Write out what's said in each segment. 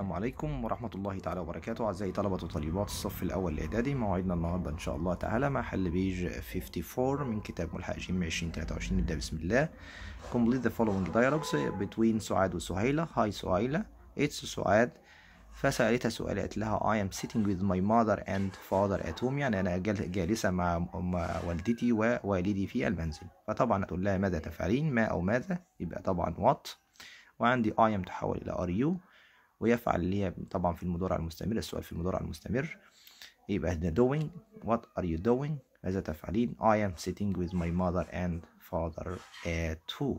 السلام عليكم ورحمة الله تعالى وبركاته أعزائي طلبة وطالبات الصف الأول الإعدادي موعدنا النهاردة إن شاء الله تعالى مع حل بيج 54 من كتاب ملحق جيم 2023 نبدأ بسم الله Complete the following dialogues between سعاد وسهيلة هاي سهيلة It's سعاد فسألتها سؤال قالت لها I am sitting with my mother and father at home يعني أنا جالسة مع والدتي ووالدي في المنزل فطبعا هتقول لها ماذا تفعلين ما أو ماذا يبقى طبعا what وعندي I am تحول إلى are you ويفعل اللي هي طبعا في المضارع المستمر السؤال في المضارع المستمر يبقى هنا doing what are you doing ماذا تفعلين I am sitting with my mother and father at two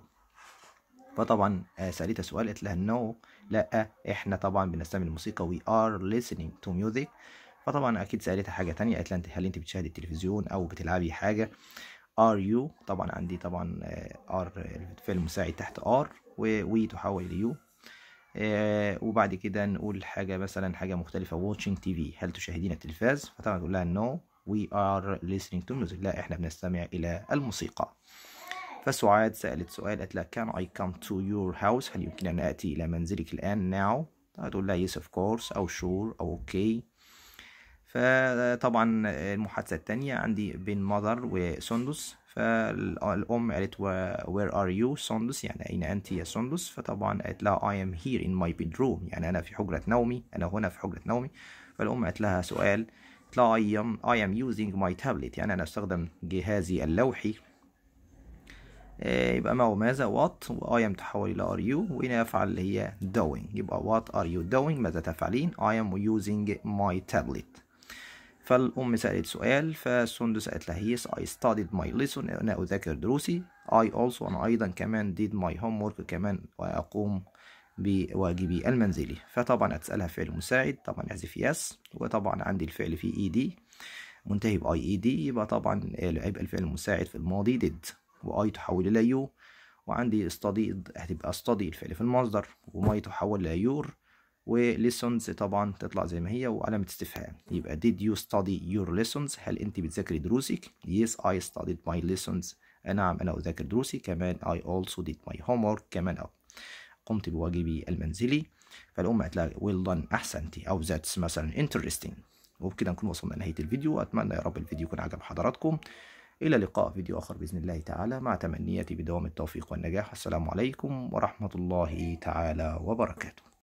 فطبعا آه، سألتها سؤال قالت لها no لا احنا طبعا بنستمع للموسيقى we are listening to music فطبعا اكيد سألتها حاجة تانية قالت لها انت هل انت بتشاهدي التلفزيون او بتلعبي حاجة are you طبعا عندي طبعا are آه، الفعل المساعد تحت are و we تحول ل you آه، وبعد كده نقول حاجة مثلا حاجة مختلفة watching TV هل تشاهدين التلفاز فطبعا تقول لها no we are listening to music لا احنا بنستمع إلى الموسيقى فسعاد سألت سؤال قالت لها can I come to your house هل يمكن أن أتي إلى منزلك الآن now هتقول لها yes of course أو sure أو okay فطبعا المحادثة الثانية عندي بين mother وسندس فالأم قالت where are you سندس يعني أين أنت يا سندس فطبعا قالت لها I am here in my bedroom يعني أنا في حجرة نومي أنا هنا في حجرة نومي فالأم قالت لها سؤال قالت لها I am, I am using my tablet يعني أنا أستخدم جهازي اللوحي آه، يبقى ما هو ماذا وات واي ام تحول الى ار يو وهنا يفعل اللي هي doing يبقى وات ار يو doing ماذا تفعلين I am using my tablet فالأم سألت سؤال سألت لها لهيس I studied my lesson أنا أذاكر دروسي I also أنا أيضا كمان did my homework كمان وأقوم بواجبي المنزلي فطبعا هتسألها فعل مساعد طبعا احذف يس وطبعا عندي الفعل في اي e دي منتهي باي اي دي يبقى طبعا هيبقى الفعل المساعد في الماضي did واي تحول الى يو وعندي study هتبقى study الفعل في المصدر وماي تحول الى يور وليسونز طبعا تطلع زي ما هي وعلامه استفهام يبقى did you study your lessons هل انت بتذاكري دروسك yes I studied my lessons نعم انا اذاكر دروسي كمان I also did my homework كمان أو. قمت بواجبي المنزلي فالام قالت لها well done احسنتي او that's مثلا interesting وبكده نكون وصلنا لنهايه الفيديو اتمنى يا رب الفيديو يكون عجب حضراتكم الى لقاء فيديو اخر باذن الله تعالى مع تمنياتي بدوام التوفيق والنجاح السلام عليكم ورحمه الله تعالى وبركاته